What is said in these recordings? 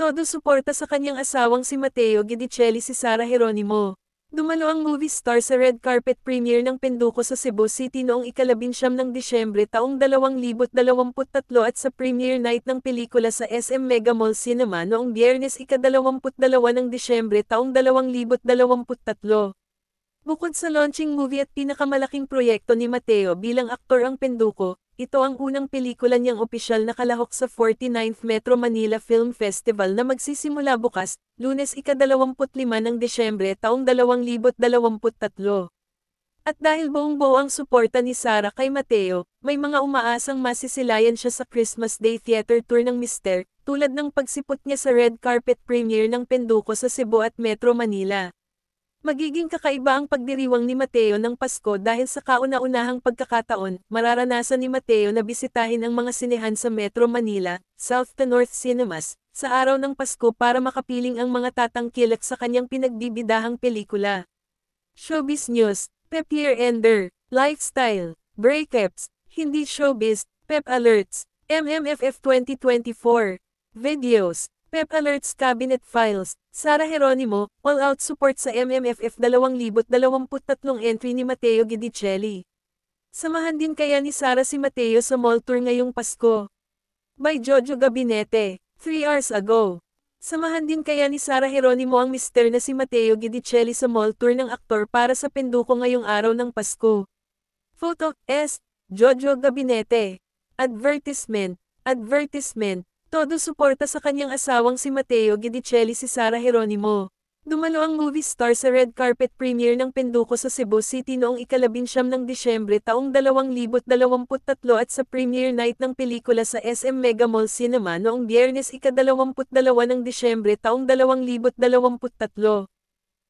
Todo suporta sa kanyang asawang si Mateo Gidicelli si Sara Geronimo. Dumalo ang movie star sa red carpet premiere ng Penduko sa Cebu City noong ikalabinsyam ng Disyembre taong 2023 at sa premiere night ng pelikula sa SM Mega Mall Cinema noong biyernes ikadalawamput dalawa ng Disyembre taong 2023. Bukod sa launching movie at pinakamalaking proyekto ni Mateo bilang aktor ang Penduko, ito ang unang pelikula niyang opisyal na kalahok sa 49th Metro Manila Film Festival na magsisimula bukas, lunes ika-25 ng Desyembre taong 2023. At dahil buong-buo ang suporta ni Sara kay Mateo, may mga umaasang masisilayan siya sa Christmas Day Theater Tour ng Mister, tulad ng pagsipot niya sa red carpet premiere ng Penduko sa Cebu at Metro Manila. Magiging kakaiba ang pagdiriwang ni Mateo ng Pasko dahil sa kauna-unahang pagkakataon, mararanasan ni Mateo na bisitahin ang mga sinehan sa Metro Manila, South to North Cinemas, sa araw ng Pasko para makapiling ang mga tatangkilak sa kanyang pinagbibidahang pelikula. Showbiz News, Pep Year Ender, Lifestyle, Breakups, Hindi Showbiz, Pep Alerts, MMFF 2024. Videos PEP Alerts Cabinet Files, Sara Heronimo, all-out support sa MMFF 2023 entry ni Mateo Gidicelli. Samahan din kaya ni Sara si Mateo sa mall tour ngayong Pasko. By Jojo Gabinete, 3 hours ago. Samahan din kaya ni Sara Heronimo ang mister na si Mateo Gidicelli sa mall tour ng aktor para sa penduko ngayong araw ng Pasko. Photo S. Jojo Gabinete. Advertisement. Advertisement. Todo suporta sa kanyang asawang si Mateo Gidicelli si Sara Heronimo. Dumalo ang movie star sa red carpet premiere ng Penduko sa Cebu City noong ikalabinsyam ng Disyembre taong 2023 at sa premiere night ng pelikula sa SM Mega Mall Cinema noong biyernes ikadalawamput dalawa ng Disyembre taong 2023.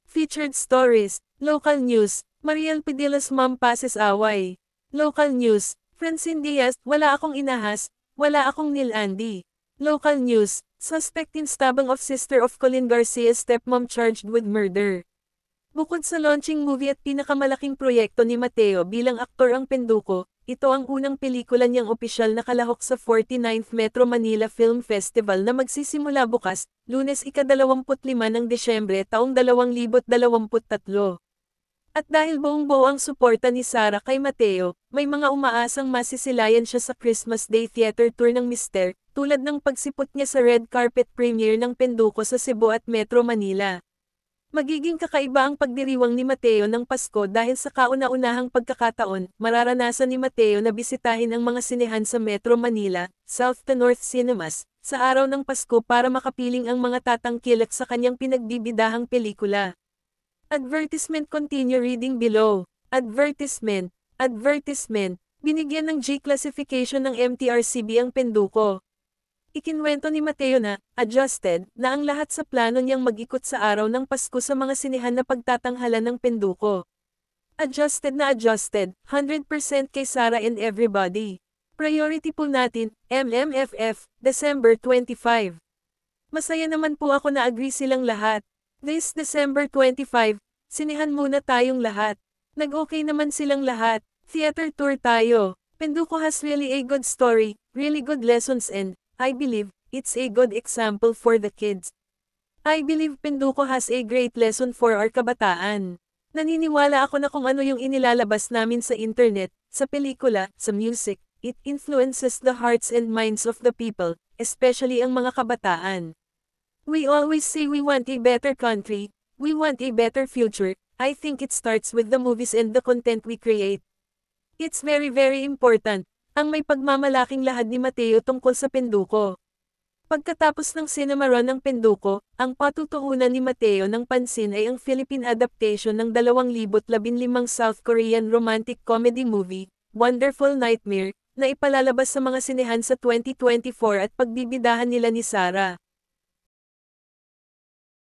Featured Stories, Local News, Mariel Pedilas Mom Passes Away. Local News, Francine Diaz, Wala akong inahas, wala akong Nil Andy. Local news, suspect in stabbing of sister of Colin Garcia's stepmom charged with murder. Bukod sa launching movie at pinakamalaking proyekto ni Mateo bilang aktor ang Penduko, ito ang unang pelikula niyang opisyal na kalahok sa 49th Metro Manila Film Festival na magsisimula bukas, lunes ika-25 ng Desyembre taong 2023. At dahil buong-buo ang suporta ni Sara kay Mateo, may mga umaasang masisilayan siya sa Christmas Day Theater Tour ng Mister, tulad ng pagsipot niya sa red carpet premiere ng Penduko sa Cebu at Metro Manila. Magiging kakaiba ang pagdiriwang ni Mateo ng Pasko dahil sa kauna-unahang pagkakataon, mararanasan ni Mateo na bisitahin ang mga sinehan sa Metro Manila, South to North Cinemas, sa araw ng Pasko para makapiling ang mga tatangkilak sa kanyang pinagbibidahang pelikula. Advertisement Continue reading below. Advertisement, Advertisement, binigyan ng G classification ng MTRCB ang Penduko. Ikinwento ni Mateo na, adjusted, na ang lahat sa plano niyang mag-ikot sa araw ng Pasko sa mga sinihan na pagtatanghalan ng penduko. Adjusted na adjusted, 100% kay Sarah and everybody. Priority po natin, MMFF, December 25. Masaya naman po ako na agree silang lahat. This December 25, sinihan muna tayong lahat. Nag-okay naman silang lahat. Theater tour tayo. Penduko has really a good story, really good lessons and I believe, it's a good example for the kids. I believe Pinduko has a great lesson for our kabataan. Naniniwala ako na kung ano yung inilalabas namin sa internet, sa pelikula, sa music, it influences the hearts and minds of the people, especially ang mga kabataan. We always say we want a better country, we want a better future, I think it starts with the movies and the content we create. It's very very important, ang may pagmamalaking lahad ni Mateo tungkol sa penduko. Pagkatapos ng sinamaron ng penduko, ang patutuunan ni Mateo ng pansin ay ang Philippine adaptation ng 2015 South Korean romantic comedy movie, Wonderful Nightmare, na ipalalabas sa mga sinehan sa 2024 at pagbibidahan nila ni Sarah.